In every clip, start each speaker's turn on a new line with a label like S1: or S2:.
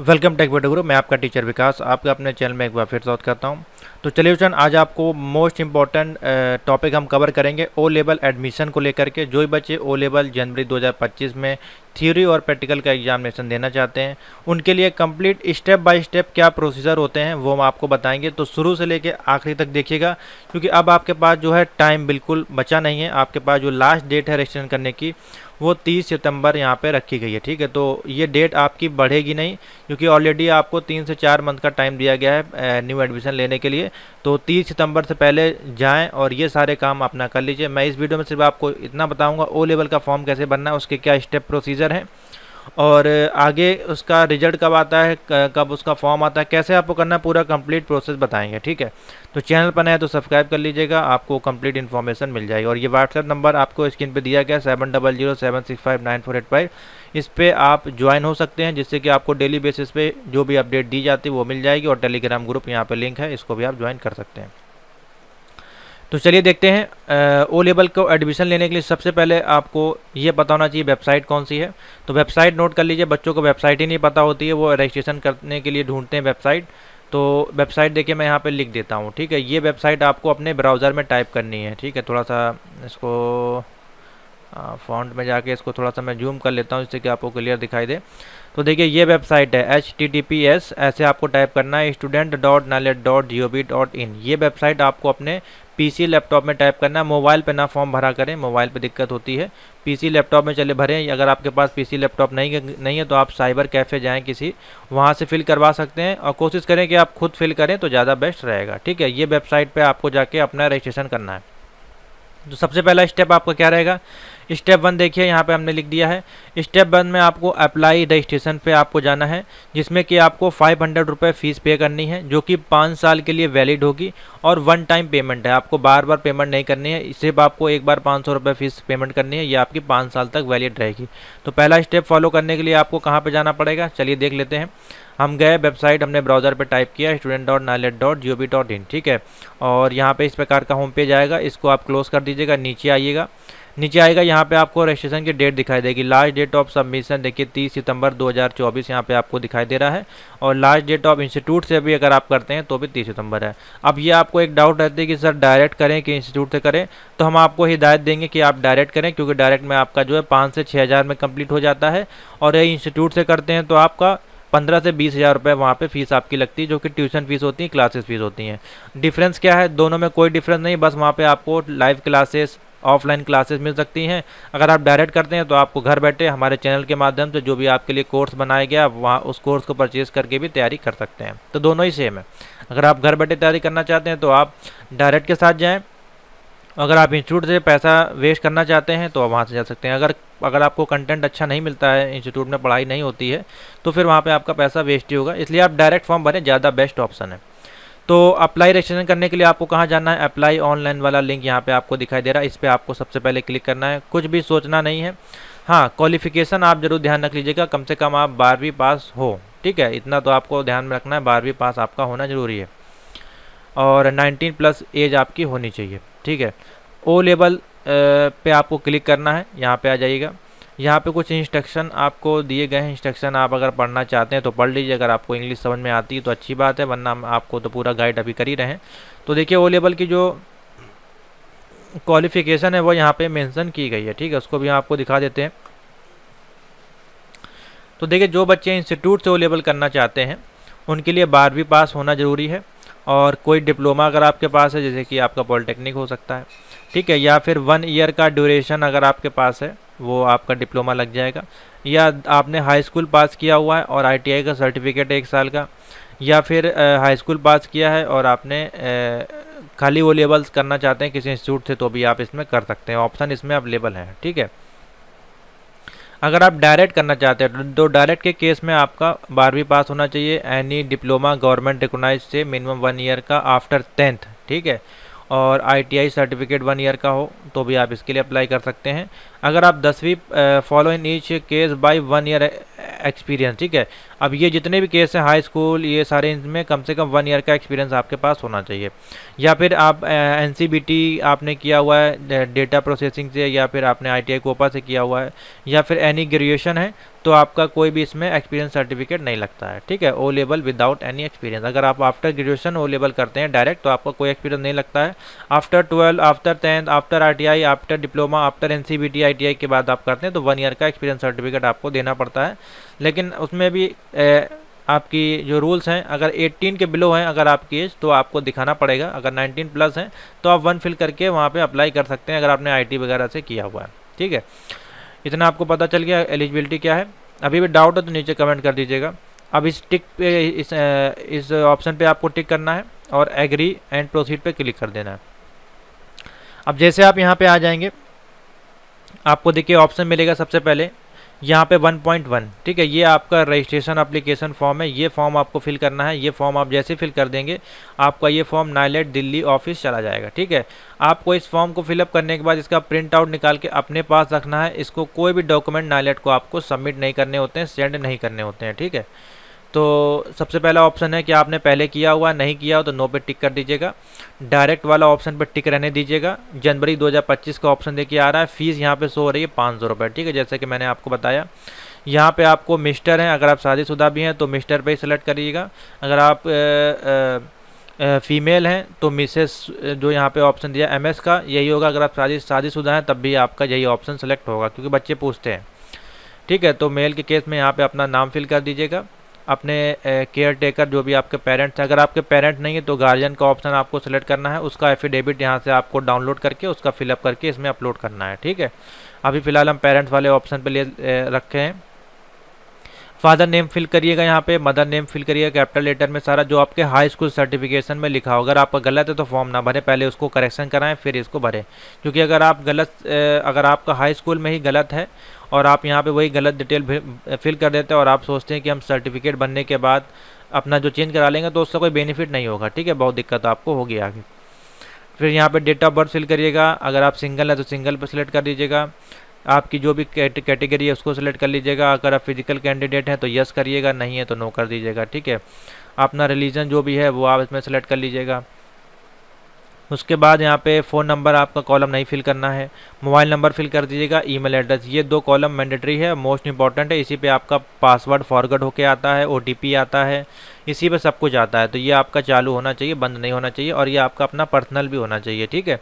S1: welcome take बेटो गुरु मैं आपका टीचर विकास आपका अपने चैनल में एक बार फिर स्वागत करता हूं तो चलिए बच्चन आज आपको मोस्ट इंपॉर्टेंट टॉपिक हम कवर करेंगे ओ लेवल एडमिशन को लेकर के जो भी बच्चे ओ लेवल जनवरी 2025 में थ्योरी और प्रैक्टिकल का एग्जामिनेशन देना चाहते हैं उनके लिए कंप्लीट स्टेप बाय स्टेप क्या प्रोसीजर होते हैं वो हम आपको बताएंगे तो शुरू से लेकर आखिरी तक देखिएगा क्योंकि अब आपके पास जो है टाइम बिल्कुल बचा नहीं है आपके पास जो लास्ट डेट है रजिस्ट्रेशन करने की वो 30 सितंबर यहाँ पे रखी गई है ठीक है तो ये डेट आपकी बढ़ेगी नहीं क्योंकि ऑलरेडी आपको तीन से चार मंथ का टाइम दिया गया है न्यू एडमिशन लेने के लिए तो तीस सितंबर से पहले जाएँ और ये सारे काम अपना कर लीजिए मैं इस वीडियो में सिर्फ आपको इतना बताऊँगा ओ लेवल का फॉर्म कैसे भरना है उसके क्या स्टेप प्रोसीजर हैं और आगे उसका रिजल्ट कब आता है कब उसका फॉर्म आता है कैसे आपको करना पूरा कंप्लीट प्रोसेस बताएंगे ठीक है तो चैनल पर नए तो सब्सक्राइब कर लीजिएगा आपको कंप्लीट इन्फॉर्मेशन मिल जाएगी और ये व्हाट्सएप नंबर आपको स्क्रीन पर दिया गया seven double zero seven six five nine four eight five इस पर आप ज्वाइन हो सकते हैं जिससे कि आपको डेली बेसिस पे जो भी अपडेट दी जाती है वो मिल जाएगी और टेलीग्राम ग्रुप यहाँ पर लिंक है इसको भी आप ज्वाइन कर सकते हैं तो चलिए देखते हैं ओ लेवल को एडमिशन लेने के लिए सबसे पहले आपको ये पता होना चाहिए वेबसाइट कौन सी है तो वेबसाइट नोट कर लीजिए बच्चों को वेबसाइट ही नहीं पता होती है वो रजिस्ट्रेशन करने के लिए ढूंढते हैं वेबसाइट तो वेबसाइट देखिए मैं यहाँ पे लिख देता हूँ ठीक है ये वेबसाइट आपको अपने ब्राउज़र में टाइप करनी है ठीक है थोड़ा सा इसको फ़ॉन्ट में जाके इसको थोड़ा सा मैं जूम कर लेता हूँ जिससे कि आपको क्लियर दिखाई दे तो देखिए ये वेबसाइट है H T T P S ऐसे आपको टाइप करना है student dot NIELIT dot G O V dot in ये वेबसाइट आपको अपने पीसी लैपटॉप में टाइप करना है मोबाइल पे ना फॉर्म भरा करें मोबाइल पे दिक्कत होती है पीसी लैपटॉप में चले भरें अगर आपके पास पीसी लैपटॉप नहीं नहीं है तो आप साइबर कैफ़े जाएं किसी वहाँ से फिल करवा सकते हैं और कोशिश करें कि आप खुद फिल करें तो ज़्यादा बेस्ट रहेगा ठीक है ये वेबसाइट पर आपको जाके अपना रजिस्ट्रेशन करना है तो सबसे पहला स्टेप आपका क्या रहेगा स्टेप वन देखिए यहाँ पे हमने लिख दिया है स्टेप वन में आपको अप्लाई रजिस्ट्रेशन पे आपको जाना है जिसमें कि आपको फाइव हंड्रेड रुपये फ़ीस पे करनी है जो कि पाँच साल के लिए वैलिड होगी और वन टाइम पेमेंट है आपको बार बार पेमेंट नहीं करनी है सिर्फ आपको एक बार पाँच सौ रुपये फ़ीस पेमेंट करनी है ये आपकी पाँच साल तक वैलिड रहेगी तो पहला स्टेप फॉलो करने के लिए आपको कहाँ पर जाना पड़ेगा चलिए देख लेते हैं हम गए वेबसाइट हमने ब्राउज़र पे टाइप किया student dot NIELIT dot G O B dot in ठीक है और यहाँ पे इस प्रकार का होम पेज आएगा इसको आप क्लोज़ कर दीजिएगा नीचे आइएगा नीचे आएगा यहाँ पे आपको रजिस्ट्रेशन की डेट दिखाई देगी लास्ट डेट ऑफ सबमिशन देखिए 30 सितंबर 2024 यहाँ पे आपको दिखाई दे रहा है और लास्ट डेट ऑफ इंस्टीट्यूट से भी अगर आप करते हैं तो भी 30 सितंबर है अब ये आपको एक डाउट रहती है कि सर डायरेक्ट करें कि इंस्टीट्यूट से करें तो हम आपको हिदायत देंगे कि आप डायरेक्ट करें क्योंकि डायरेक्ट में आपका जो है पाँच से छः में कम्प्लीट हो जाता है और ये इंस्टीट्यूट से करते हैं तो आपका पंद्रह से बीस हज़ार रुपये वहाँ पर फ़ीस आपकी लगती है जो कि ट्यूशन फ़ीस होती है क्लासेस फ़ीस होती हैं डिफरेंस क्या है दोनों में कोई डिफरेंस नहीं बस वहाँ पर आपको लाइव क्लासेस ऑफलाइन क्लासेस मिल सकती हैं अगर आप डायरेक्ट करते हैं तो आपको घर बैठे हमारे चैनल के माध्यम से जो भी आपके लिए कोर्स बनाया गया वहाँ उस कोर्स को परचेज करके भी तैयारी कर सकते हैं तो दोनों ही सेम है अगर आप घर बैठे तैयारी करना चाहते हैं तो आप डायरेक्ट के साथ जाएँ अगर आप इंस्टीट्यूट से पैसा वेस्ट करना चाहते हैं तो आप वहाँ से जा सकते हैं अगर अगर आपको कंटेंट अच्छा नहीं मिलता है इंस्टीट्यूट में पढ़ाई नहीं होती है तो फिर वहाँ पे आपका पैसा वेस्ट ही होगा इसलिए आप डायरेक्ट फॉर्म भरें ज़्यादा बेस्ट ऑप्शन है तो अप्लाई रजिस्ट्रेशन करने के लिए आपको कहाँ जाना है अप्लाई ऑनलाइन वाला लिंक यहाँ पे आपको दिखाई दे रहा है इस पर आपको सबसे पहले क्लिक करना है कुछ भी सोचना नहीं है हाँ क्वालिफिकेशन आप जरूर ध्यान रख लीजिएगा कम से कम आप बारहवीं पास हो ठीक है इतना तो आपको ध्यान में रखना है बारहवीं पास आपका होना ज़रूरी है और नाइनटीन प्लस एज आपकी होनी चाहिए ठीक है ओ लेवल पे आपको क्लिक करना है यहाँ पे आ जाइएगा यहाँ पे कुछ इंस्ट्रक्शन आपको दिए गए हैं इंस्ट्रक्शन आप अगर पढ़ना चाहते हैं तो पढ़ लीजिए अगर आपको इंग्लिश समझ में आती है तो अच्छी बात है वरना आपको तो पूरा गाइड अभी कर ही रहे हैं तो देखिए ओ लेवल की जो क्वालिफिकेशन है वो यहाँ पे मेंशन की गई है ठीक है उसको भी हम आपको दिखा देते हैं तो देखिए जो बच्चे इंस्टीट्यूट से ओ लेवल करना चाहते हैं उनके लिए बारहवीं पास होना ज़रूरी है और कोई डिप्लोमा अगर आपके पास है जैसे कि आपका पॉलिटेक्निक हो सकता है ठीक है या फिर वन ईयर का ड्यूरेशन अगर आपके पास है वो आपका डिप्लोमा लग जाएगा या आपने हाई स्कूल पास किया हुआ है और आईटीआई का सर्टिफिकेट एक साल का या फिर हाई स्कूल पास किया है और आपने खाली वो लेवल्स करना चाहते हैं किसी इंस्टीट्यूट से तो भी आप इसमें कर सकते हैं ऑप्शन इसमें अवेलेबल है ठीक है अगर आप डायरेक्ट करना चाहते हैं तो डायरेक्ट तो के केस में आपका बारहवीं पास होना चाहिए एनी डिप्लोमा गवर्नमेंट रिकोनाइज से मिनिमम वन ईयर का आफ्टर टेंथ ठीक है और आईटीआई सर्टिफिकेट वन ईयर का हो तो भी आप इसके लिए अप्लाई कर सकते हैं अगर आप दसवीं follow in each case by one year experience ठीक है अब ये जितने भी केस हैं हाई स्कूल ये सारे इनमें कम से कम वन ईयर का एक्सपीरियंस आपके पास होना चाहिए या फिर आप एन आपने किया हुआ है डेटा प्रोसेसिंग से या फिर आपने आई टी कोपा से किया हुआ है या फिर एनी ग्रेजुएशन है तो आपका कोई भी इसमें एक्सपीरियंस सर्टिफिकेट नहीं लगता है ठीक है O level without any experience अगर आप आफ्टर ग्रेजुएशन ओ लेवल करते हैं डायरेक्ट तो आपका कोई एक्सपीरियंस नहीं लगता है after twelve after tenth after RTI after diploma after NCBT ITI के बाद आप करते हैं तो वन ईयर का एक्सपीरियंस सर्टिफिकेट आपको देना पड़ता है लेकिन उसमें भी ए, आपकी जो रूल्स हैं अगर 18 के बिलो हैं अगर आपकी एज तो आपको दिखाना पड़ेगा अगर 19 प्लस हैं तो आप वन फिल करके वहाँ पे अप्लाई कर सकते हैं अगर आपने आईटी वगैरह से किया हुआ है ठीक है इतना आपको पता चल गया एलिजिबिलिटी क्या है अभी भी डाउट हो तो नीचे कमेंट कर दीजिएगा अब इस टिक पे इस ऑप्शन पर आपको टिक करना है और एग्री एंड प्रोसीड पर क्लिक कर देना है अब जैसे आप यहाँ पर आ जाएंगे आपको देखिए ऑप्शन मिलेगा सबसे पहले यहाँ पे 1.1 ठीक है ये आपका रजिस्ट्रेशन अप्लीकेशन फॉर्म है ये फॉर्म आपको फिल करना है ये फॉर्म आप जैसे फिल कर देंगे आपका ये फॉर्म नाइलेट दिल्ली ऑफिस चला जाएगा ठीक है आपको इस फॉर्म को फिलअप करने के बाद इसका प्रिंट आउट निकाल के अपने पास रखना है इसको कोई भी डॉक्यूमेंट नाइलेट को आपको सबमिट नहीं करने होते हैं सेंड नहीं करने होते हैं ठीक है तो सबसे पहला ऑप्शन है कि आपने पहले किया हुआ नहीं किया हो तो नो पे टिक कर दीजिएगा डायरेक्ट वाला ऑप्शन पर टिक रहने दीजिएगा जनवरी 2025 का ऑप्शन देखिए आ रहा है फ़ीस यहाँ पे सो हो रही है पाँच सौ रुपये ठीक है जैसे कि मैंने आपको बताया यहाँ पे आपको मिस्टर हैं अगर आप शादीशुदा भी हैं तो मिस्टर पे ही सिलेक्ट करिएगा अगर आप आ, आ, फीमेल हैं तो मिसेस जो यहाँ पे ऑप्शन दिया एस का यही होगा अगर आप शादी शादीशुदा हैं तब भी आपका यही ऑप्शन सेलेक्ट होगा क्योंकि बच्चे पूछते हैं ठीक है तो मेल के केस में यहाँ पे अपना नाम फिल कर दीजिएगा अपने केयर टेकर जो भी आपके पेरेंट्स हैं अगर आपके पेरेंट नहीं है तो गार्जियन का ऑप्शन आपको सेलेक्ट करना है उसका एफिडेविट यहाँ से आपको डाउनलोड करके उसका फिलअप करके इसमें अपलोड करना है ठीक है अभी फ़िलहाल हम पेरेंट्स वाले ऑप्शन पर ले रखे हैं फादर नेम फिल करिएगा यहाँ पे मदर नेम फिल करिएगा कैपिटल लेटर में सारा जो आपके हाई स्कूल सर्टिफिकेशन में लिखा हो अगर आपका गलत है तो फॉर्म ना भरें पहले उसको करेक्शन कराएं फिर इसको भरें क्योंकि अगर आप गलत अगर आपका हाई स्कूल में ही गलत है और आप यहाँ पे वही गलत डिटेल फिल कर देते हैं और आप सोचते हैं कि हम सर्टिफिकेट बनने के बाद अपना जो चेंज करा लेंगे तो उसका कोई बेनिफिट नहीं होगा ठीक है बहुत दिक्कत आपको होगी आगे फिर यहाँ पर डेट ऑफ बर्थ फिल करिएगा अगर आप सिंगल है तो सिंगल पर सिलेक्ट कर दीजिएगा आपकी जो भी कैटेगरी है उसको सिलेक्ट कर लीजिएगा अगर आप फिजिकल कैंडिडेट हैं तो यस करिएगा नहीं है तो नो कर दीजिएगा ठीक है अपना रिलीजन जो भी है वो आप इसमें सेलेक्ट कर लीजिएगा उसके बाद यहाँ पे फ़ोन नंबर आपका कॉलम नहीं फिल करना है मोबाइल नंबर फिल कर दीजिएगा ईमेल एड्रेस ये दो कॉलम मैंडेटरी है मोस्ट इंपॉर्टेंट है इसी पे आपका पासवर्ड फॉरगर्ड होके आता है ओ आता है इसी पे सब कुछ आता है तो ये आपका चालू होना चाहिए बंद नहीं होना चाहिए और ये आपका अपना पर्सनल भी होना चाहिए ठीक है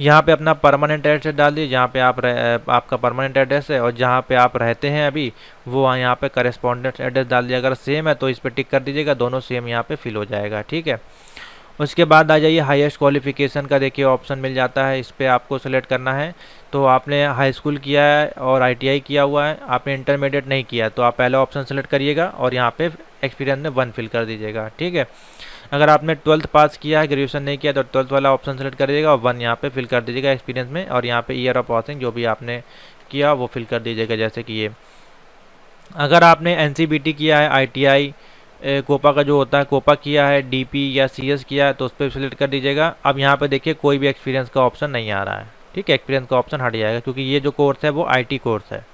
S1: यहाँ पे अपना परमानेंट एड्रेस डाल दिए जहाँ पे आप रह, आपका परमानेंट एड्रेस है और जहाँ पे आप रहते हैं अभी वो यहाँ पे करेस्पॉन्डेंट एड्रेस डाल दिया अगर सेम है तो इस पर टिक कर दीजिएगा दोनों सेम यहाँ पे फिल हो जाएगा ठीक है उसके बाद आ जाइए हाईएस्ट क्वालिफिकेशन का देखिए ऑप्शन मिल जाता है इस पर आपको सेलेक्ट करना है तो आपने हाई स्कूल किया है और आईटीआई किया हुआ है आपने इंटरमीडिएट नहीं किया तो आप पहला ऑप्शन सेलेक्ट करिएगा और यहाँ पे एक्सपीरियंस में वन फिल कर दीजिएगा ठीक है अगर आपने ट्वेल्थ पास किया है ग्रेजुएशन नहीं किया तो ट्वेल्थ वाला ऑप्शन सेलेक्ट कर और वन यहाँ पे फिल कर दीजिएगा एक्सपीरियंस में और यहाँ पे ईयर ऑफ पासिंग जो भी आपने किया वो फिल कर दीजिएगा जैसे कि ये अगर आपने एन किया है आई कोपा का जो होता है कोपा किया है डी या सी किया है तो उस पर सिलेक्ट कर दीजिएगा अब यहाँ पर देखिए कोई भी एक्सपीरियंस का ऑप्शन नहीं आ रहा है ठीक है एक्सपीरियंस का ऑप्शन हट जाएगा क्योंकि ये जो कोर्स है वो आई कोर्स है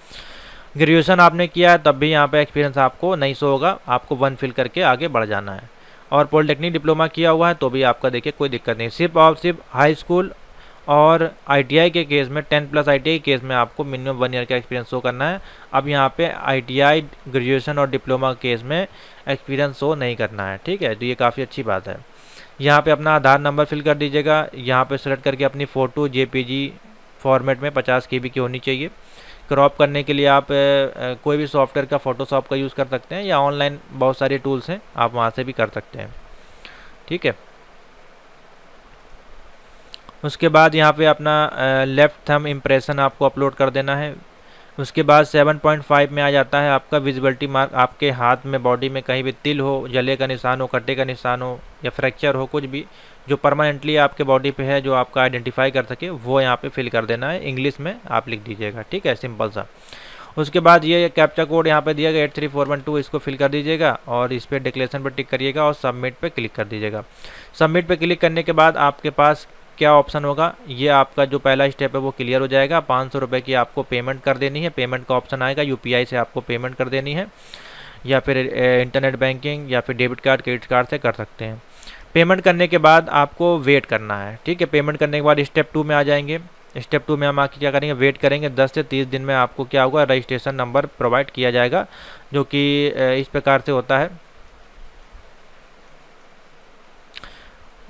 S1: ग्रेजुएशन आपने किया है तब भी यहाँ पे एक्सपीरियंस आपको नहीं सो होगा आपको वन फिल करके आगे बढ़ जाना है और पॉलिटेक्निक डिप्लोमा किया हुआ है तो भी आपका देखिए कोई दिक्कत नहीं सिर्फ और सिर्फ हाई स्कूल और आईटीआई के केस में टेन प्लस आईटीआई केस में आपको मिनिमम वन ईयर का एक्सपीरियंस शो करना है अब यहाँ पे आईटीआई ग्रेजुएशन और डिप्लोमा केस में एक्सपीरियंस शो नहीं करना है ठीक है तो ये काफ़ी अच्छी बात है यहाँ पे अपना आधार नंबर फिल कर दीजिएगा यहाँ पे सेलेक्ट करके अपनी फ़ोटो जेपीजी फॉर्मेट में पचास केबी की होनी चाहिए क्रॉप करने के लिए आप कोई भी सॉफ्टवेयर का फ़ोटोशॉप का यूज़ कर सकते हैं या ऑनलाइन बहुत सारे टूल्स हैं आप वहाँ से भी कर सकते हैं ठीक है उसके बाद यहाँ पे अपना लेफ़्ट थम इम्प्रेशन आपको अपलोड कर देना है उसके बाद 7.5 में आ जाता है आपका विजिबिलिटी मार्क आपके हाथ में बॉडी में कहीं भी तिल हो जले का निशान हो कटे का निशान हो या फ्रैक्चर हो कुछ भी जो परमानेंटली आपके बॉडी पे है जो आपका आइडेंटिफाई कर सके वो यहाँ पे फिल कर देना है इंग्लिश में आप लिख दीजिएगा ठीक है सिंपल सा उसके बाद ये कैप्चा कोड यहाँ पे दिया गया eight three four one two इसको फिल कर दीजिएगा और इस पर डिक्लेरेशन पर टिक करिएगा और सबमिट पर क्लिक कर दीजिएगा सबमिट पर क्लिक करने के बाद आपके पास क्या ऑप्शन होगा ये आपका जो पहला स्टेप है वो क्लियर हो जाएगा पाँच सौ रुपये की आपको पेमेंट कर देनी है पेमेंट का ऑप्शन आएगा यूपीआई से आपको पेमेंट कर देनी है या फिर इंटरनेट बैंकिंग या फिर डेबिट कार्ड क्रेडिट कार्ड से कर सकते हैं पेमेंट करने के बाद आपको वेट करना है ठीक है पेमेंट करने के बाद स्टेप टू में आ जाएंगे स्टेप टू में हम आके क्या करेंगे वेट करेंगे दस से तीस दिन में आपको क्या होगा रजिस्ट्रेशन नंबर प्रोवाइड किया जाएगा जो कि इस प्रकार से होता है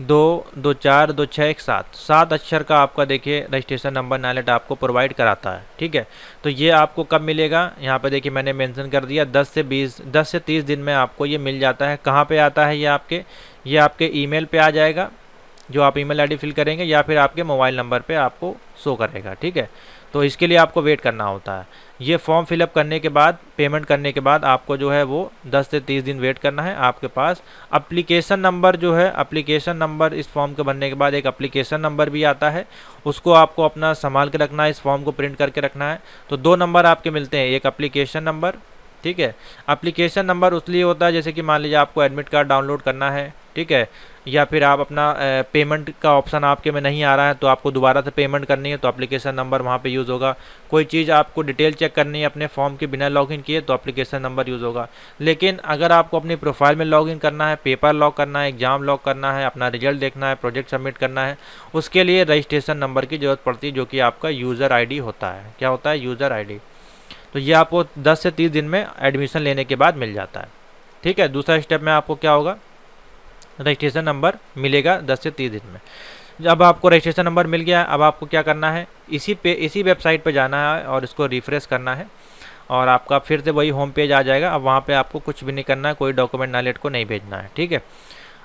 S1: दो दो चार दो छः एक सात सात अक्षर का आपका देखिए रजिस्ट्रेशन नंबर नालेट आपको प्रोवाइड कराता है ठीक है तो ये आपको कब मिलेगा यहाँ पे देखिए मैंने मेंशन कर दिया दस से बीस दस से तीस दिन में आपको ये मिल जाता है कहाँ पे आता है ये आपके ये आपके ईमेल पे आ जाएगा जो आप ईमेल आईडी फिल करेंगे या फिर आपके मोबाइल नंबर पे आपको शो करेगा ठीक है तो इसके लिए आपको वेट करना होता है ये फॉर्म फिलअप करने के बाद पेमेंट करने के बाद आपको जो है वो 10 से 30 दिन वेट करना है आपके पास अप्लीकेशन नंबर जो है अप्लीकेशन नंबर इस फॉर्म के भरने के बाद एक अप्लीकेशन नंबर भी आता है उसको आपको अपना संभाल के रखना है इस फॉर्म को प्रिंट करके रखना है तो दो नंबर आपके मिलते हैं एक अप्लीकेशन नंबर ठीक है अप्लीकेशन नंबर उसलिए होता है जैसे कि मान लीजिए आपको एडमिट कार्ड डाउनलोड करना है ठीक है या फिर आप अपना पेमेंट का ऑप्शन आपके में नहीं आ रहा है तो आपको दोबारा से पेमेंट करनी है तो अप्लीकेशन नंबर वहाँ पे यूज़ होगा कोई चीज़ आपको डिटेल चेक करनी है अपने फॉर्म के बिना लॉगिन किए तो अप्लीकेशन नंबर यूज़ होगा लेकिन अगर आपको अपनी प्रोफाइल में लॉगिन करना है पेपर लॉक करना है एग्ज़ाम लॉक करना है अपना रिजल्ट देखना है प्रोजेक्ट सबमिट करना है उसके लिए रजिस्ट्रेशन नंबर की ज़रूरत पड़ती है जो कि आपका यूज़र आई होता है क्या होता है यूज़र आई तो ये आपको 10 से 30 दिन में एडमिशन लेने के बाद मिल जाता है ठीक है दूसरा स्टेप में आपको क्या होगा रजिस्ट्रेशन नंबर मिलेगा 10 से 30 दिन में जब आपको रजिस्ट्रेशन नंबर मिल गया अब आपको क्या करना है इसी पे इसी वेबसाइट पे जाना है और इसको रिफ्रेश करना है और आपका फिर से वही होम पेज आ जाएगा अब वहाँ पर आपको कुछ भी नहीं करना है कोई डॉक्यूमेंट नालेट को नहीं भेजना है ठीक है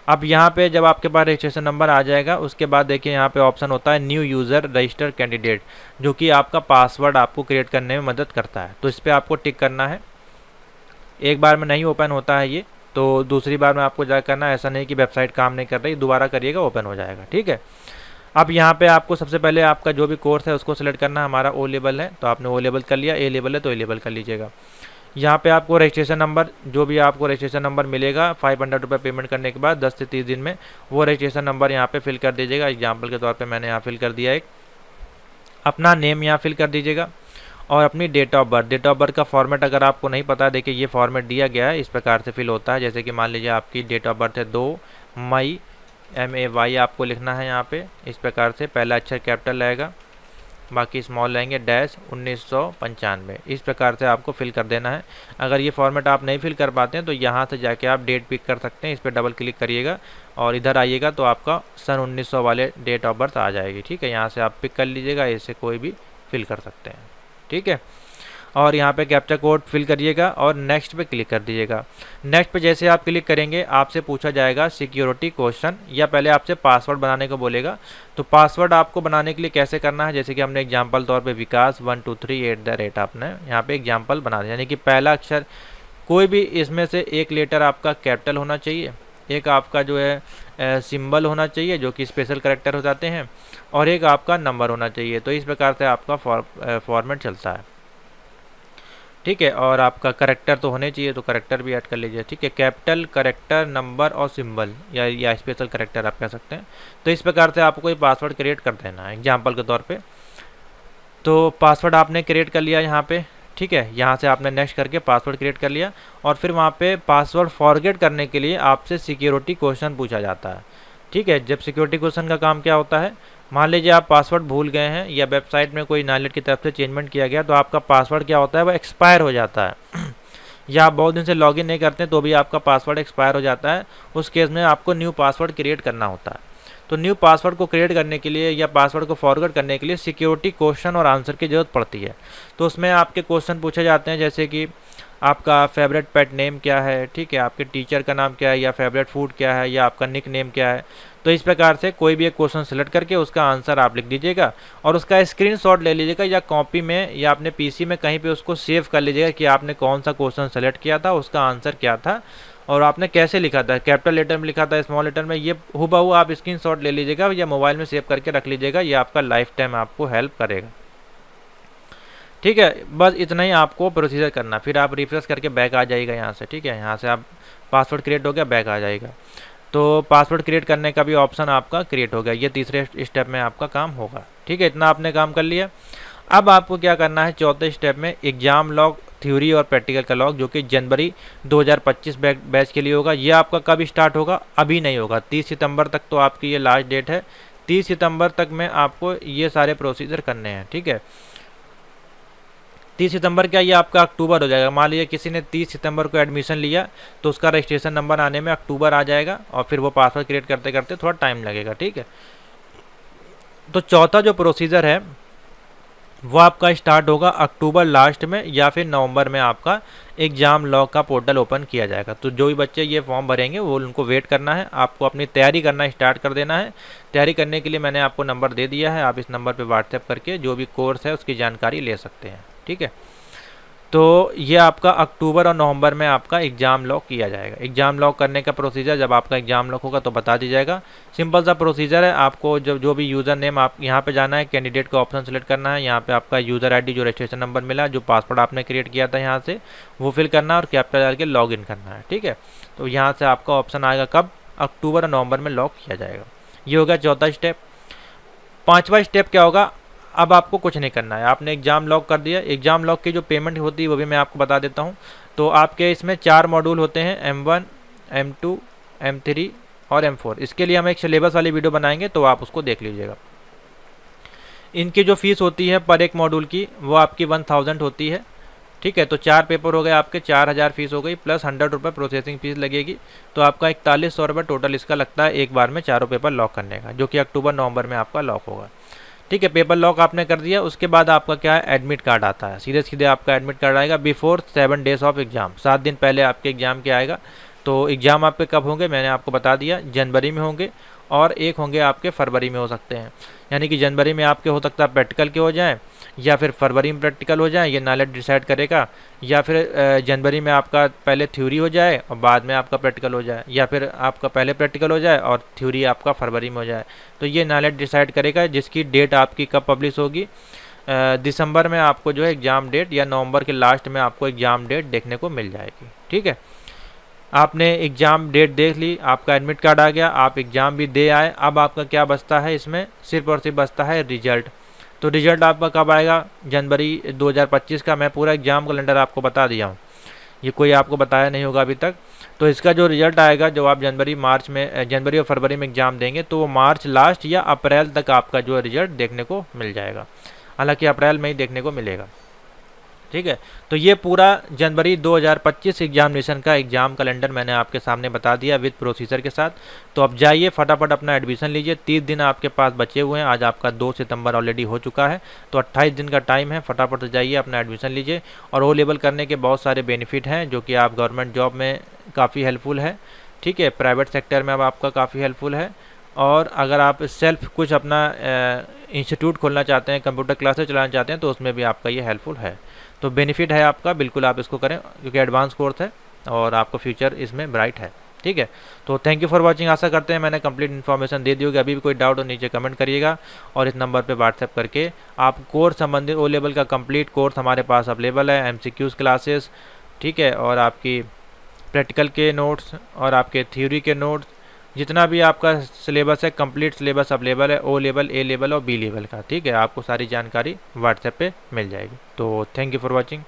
S1: अब यहाँ पे जब आपके पास रजिस्ट्रेशन नंबर आ जाएगा उसके बाद देखिए यहाँ पे ऑप्शन होता है न्यू यूज़र रजिस्टर कैंडिडेट जो कि आपका पासवर्ड आपको क्रिएट करने में मदद करता है तो इस पर आपको टिक करना है एक बार में नहीं ओपन होता है ये तो दूसरी बार में आपको जा करना ऐसा नहीं कि वेबसाइट काम नहीं कर रही दोबारा करिएगा ओपन हो जाएगा ठीक है अब यहाँ पे आपको सबसे पहले आपका जो भी कोर्स है उसको सेलेक्ट करना हमारा ओ लेवल है तो आपने ओ लेवल कर लिया ए लेवल है तो ए लेवल कर लीजिएगा यहाँ पे आपको रजिस्ट्रेशन नंबर जो भी आपको रजिस्ट्रेशन नंबर मिलेगा फाइव हंड्रेड रुपये पेमेंट करने के बाद दस से तीस दिन में वो रजिस्ट्रेशन नंबर यहाँ पे फिल कर दीजिएगा एग्जाम्पल के तौर पर मैंने यहाँ फिल कर दिया एक अपना नेम यहाँ फिल कर दीजिएगा और अपनी date of birth date of birth का फॉर्मेट अगर आपको नहीं पता देखिए ये फॉर्मेट दिया गया है इस प्रकार से फिल होता है जैसे कि मान लीजिए आपकी डेट ऑफ बर्थ है दो मई एम ए वाई आपको लिखना है यहाँ पर इस प्रकार से पहला अक्षर कैपिटल रहेगा बाकी स्मॉल लेंगे डैश उन्नीस इस प्रकार से आपको फिल कर देना है अगर ये फॉर्मेट आप नहीं फिल कर पाते हैं तो यहाँ से जाके आप डेट पिक कर सकते हैं इस पर डबल क्लिक करिएगा और इधर आइएगा तो आपका सन 1900 वाले डेट ऑफ बर्थ आ जाएगी ठीक है यहाँ से आप पिक कर लीजिएगा इसे कोई भी फिल कर सकते हैं ठीक है और यहाँ पे कैप्चा कोड फिल करिएगा और नेक्स्ट पे क्लिक कर दीजिएगा नेक्स्ट पे जैसे आप क्लिक करेंगे आपसे पूछा जाएगा सिक्योरिटी क्वेश्चन या पहले आपसे पासवर्ड बनाने को बोलेगा तो पासवर्ड आपको बनाने के लिए कैसे करना है जैसे कि हमने एग्जाम्पल तौर पर Vikas one two three at the rate आपने यहाँ पर एग्जाम्पल बना दिया यानी कि पहला अक्षर कोई भी इसमें से एक लेटर आपका कैपिटल होना चाहिए एक आपका जो है सिंबल होना चाहिए जो कि स्पेशल करेक्टर हो जाते हैं और एक आपका नंबर होना चाहिए तो इस प्रकार से आपका फॉर्मेट चलता है ठीक है और आपका करेक्टर तो होने चाहिए तो करेक्टर भी ऐड कर लीजिए ठीक है कैपिटल करेक्टर नंबर और सिंबल या या स्पेशल करेक्टर आप कह सकते हैं तो इस प्रकार से आपको ये पासवर्ड क्रिएट कर देना है एग्जाम्पल के तौर पर तो पासवर्ड आपने क्रिएट कर लिया यहाँ पे ठीक है यहाँ से आपने नेक्स्ट करके पासवर्ड क्रिएट कर लिया और फिर वहाँ पर पासवर्ड फॉरगेट करने के लिए आपसे सिक्योरिटी क्वेश्चन पूछा जाता है ठीक है जब सिक्योरिटी क्वेश्चन का काम क्या होता है मान लीजिए आप पासवर्ड भूल गए हैं या वेबसाइट में कोई नालेट की तरफ से चेंजमेंट किया गया तो आपका पासवर्ड क्या होता है वो एक्सपायर हो जाता है या आप बहुत दिन से लॉगिन नहीं करते तो भी आपका पासवर्ड एक्सपायर हो जाता है उस केस में आपको न्यू पासवर्ड क्रिएट करना होता है तो न्यू पासवर्ड को क्रिएट करने के लिए या पासवर्ड को फॉरवर्ड करने के लिए सिक्योरिटी क्वेश्चन और आंसर की ज़रूरत पड़ती है तो उसमें आपके क्वेश्चन पूछे जाते हैं जैसे कि आपका फेवरेट पेट नेम क्या है ठीक है आपके टीचर का नाम क्या है या फेवरेट फूड क्या है या आपका निक नेम क्या है तो इस प्रकार से कोई भी एक क्वेश्चन सेलेक्ट करके उसका आंसर आप लिख दीजिएगा और उसका स्क्रीनशॉट ले लीजिएगा या कॉपी में या अपने पीसी में कहीं पे उसको सेव कर लीजिएगा कि आपने कौन सा क्वेश्चन सेलेक्ट किया था उसका आंसर क्या था और आपने कैसे लिखा था कैपिटल लेटर में लिखा था स्मॉल लेटर में ये हुबहू आप शॉट ले लीजिएगा या मोबाइल में सेव करके रख लीजिएगा ये आपका लाइफ टाइम आपको हेल्प करेगा ठीक है बस इतना ही आपको प्रोसीजर करना फिर आप रिफ्रेश करके बैक आ जाएगा यहाँ से ठीक है यहाँ से आप पासवर्ड क्रिएट हो गया बैक आ जाएगा तो पासवर्ड क्रिएट करने का भी ऑप्शन आपका क्रिएट हो गया ये तीसरे स्टेप में आपका काम होगा ठीक है इतना आपने काम कर लिया अब आपको क्या करना है चौथे स्टेप में एग्जाम लॉग थ्योरी और प्रैक्टिकल का लॉग जो कि जनवरी 2025 बैच के लिए होगा ये आपका कब स्टार्ट होगा अभी नहीं होगा 30 सितंबर तक तो आपकी ये लास्ट डेट है 30 सितंबर तक में आपको ये सारे प्रोसीजर करने हैं ठीक है तीस सितंबर क्या ये आपका अक्टूबर हो जाएगा मान लीजिए किसी ने तीस सितंबर को एडमिशन लिया तो उसका रजिस्ट्रेशन नंबर आने में अक्टूबर आ जाएगा और फिर वो पासवर्ड क्रिएट करते करते थोड़ा टाइम लगेगा ठीक है तो चौथा जो प्रोसीजर है वो आपका स्टार्ट होगा अक्टूबर लास्ट में या फिर नवंबर में आपका एग्ज़ाम लॉ का पोर्टल ओपन किया जाएगा तो जो भी बच्चे ये फॉर्म भरेंगे वो उनको वेट करना है आपको अपनी तैयारी करना स्टार्ट कर देना है तैयारी करने के लिए मैंने आपको नंबर दे दिया है आप इस नंबर पर व्हाट्सएप करके जो भी कोर्स है उसकी जानकारी ले सकते हैं ठीक है तो ये आपका अक्टूबर और नवंबर में आपका एग्ज़ाम लॉक किया जाएगा एग्ज़ाम लॉक करने का प्रोसीजर जब आपका एग्ज़ाम लॉक होगा तो बता दी जाएगा सिंपल सा प्रोसीजर है आपको जब जो भी यूज़र नेम आप यहाँ पे जाना है कैंडिडेट का ऑप्शन सेलेक्ट करना है यहाँ पे आपका यूज़र आईडी जो रजिस्ट्रेशन नंबर मिला जो पासवर्ड आपने क्रिएट किया था यहाँ से वो फिल करना है और कैप्चा डाल के लॉग करना है ठीक है तो यहाँ से आपका ऑप्शन आएगा कब अक्टूबर और नवंबर में लॉक किया जाएगा ये होगा चौथा स्टेप पाँचवा स्टेप क्या होगा अब आपको कुछ नहीं करना है आपने एग्ज़ाम लॉक कर दिया एग्ज़ाम लॉक की जो पेमेंट होती है वो भी मैं आपको बता देता हूँ तो आपके इसमें चार मॉड्यूल होते हैं M one M two M three और एम फोर इसके लिए हम एक सिलेबस वाली वीडियो बनाएंगे तो आप उसको देख लीजिएगा इनकी जो फ़ीस होती है पर एक मॉड्यूल की वो आपकी वन थाउजेंड होती है ठीक है तो चार पेपर हो गए आपके चार हज़ार फीस हो गई प्लस हंड्रेड रुपये प्रोसेसिंग फ़ीस लगेगी तो आपका इकतालीस सौ रुपये टोटल इसका लगता है एक बार में चारों पेपर लॉक करने का जो कि अक्टूबर नवंबर में आपका लॉक होगा ठीक है पेपर लॉक आपने कर दिया उसके बाद आपका क्या है एडमिट कार्ड आता है सीधे सीधे आपका एडमिट कार्ड आएगा before seven days of exam सात दिन पहले आपके एग्जाम के आएगा तो एग्ज़ाम आपके कब होंगे मैंने आपको बता दिया जनवरी में होंगे और एक होंगे आपके फरवरी में हो सकते हैं यानी कि जनवरी में आपके हो सकता है प्रैक्टिकल के हो जाएँ या फिर फरवरी में प्रैक्टिकल हो जाए ये नॉलेज डिसाइड करेगा या फिर जनवरी में आपका पहले थ्योरी हो जाए और बाद में आपका प्रैक्टिकल हो जाए या फिर आपका पहले प्रैक्टिकल हो जाए और थ्योरी आपका फरवरी में हो जाए तो ये नॉलेज डिसाइड करेगा जिसकी डेट आपकी कब पब्लिश होगी दिसंबर में आपको जो है एग्ज़ाम डेट या नवंबर के लास्ट में आपको एग्ज़ाम डेट देखने को मिल जाएगी ठीक है आपने एग्ज़ाम डेट देख ली आपका एडमिट कार्ड आ गया आप एग्ज़ाम भी दे आए अब आपका क्या बचता है इसमें सिर्फ और सिर्फ बचता है रिजल्ट तो रिजल्ट आपका कब आएगा जनवरी 2025 का मैं पूरा एग्ज़ाम कैलेंडर आपको बता दिया हूँ ये कोई आपको बताया नहीं होगा अभी तक तो इसका जो रिज़ल्ट आएगा जो आप जनवरी मार्च में जनवरी और फरवरी में एग्ज़ाम देंगे तो वो मार्च लास्ट या अप्रैल तक आपका जो रिज़ल्ट देखने को मिल जाएगा हालांकि अप्रैल में ही देखने को मिलेगा ठीक है तो ये पूरा जनवरी 2025 एग्जामिनेशन का एग्जाम कैलेंडर मैंने आपके सामने बता दिया विद प्रोसीजर के साथ तो अब जाइए फटाफट अपना एडमिशन लीजिए तीस दिन आपके पास बचे हुए हैं आज आपका दो सितंबर ऑलरेडी हो चुका है तो अट्ठाईस दिन का टाइम है फटाफट जाइए अपना एडमिशन लीजिए और ओ लेवल करने के बहुत सारे बेनिफिट हैं जो कि आप गवर्नमेंट जॉब में काफ़ी हेल्पफुल है ठीक है प्राइवेट सेक्टर में अब आपका काफ़ी हेल्पफुल है और अगर आप सेल्फ कुछ अपना इंस्टीट्यूट खोलना चाहते हैं कंप्यूटर क्लासेस चलाना चाहते हैं तो उसमें भी आपका ये हेल्पफुल है तो बेनिफिट है आपका बिल्कुल आप इसको करें क्योंकि एडवांस कोर्स है और आपका फ्यूचर इसमें ब्राइट है ठीक है तो थैंक यू फॉर वाचिंग आशा करते हैं मैंने कंप्लीट इन्फॉर्मेशन दे दी होगी अभी भी कोई डाउट हो नीचे कमेंट करिएगा और इस नंबर पे व्हाट्सएप करके आप कोर्स संबंधित ओ लेवल का कंप्लीट कोर्स हमारे पास अवेलेबल है एम क्लासेस ठीक है और आपकी प्रैक्टिकल के नोट्स और आपके थ्योरी के नोट्स जितना भी आपका सिलेबस है कंप्लीट सिलेबस अवेलेबल है ओ लेवल ए लेवल और बी लेवल का ठीक है आपको सारी जानकारी व्हाट्सएप पे मिल जाएगी तो थैंक यू फॉर वॉचिंग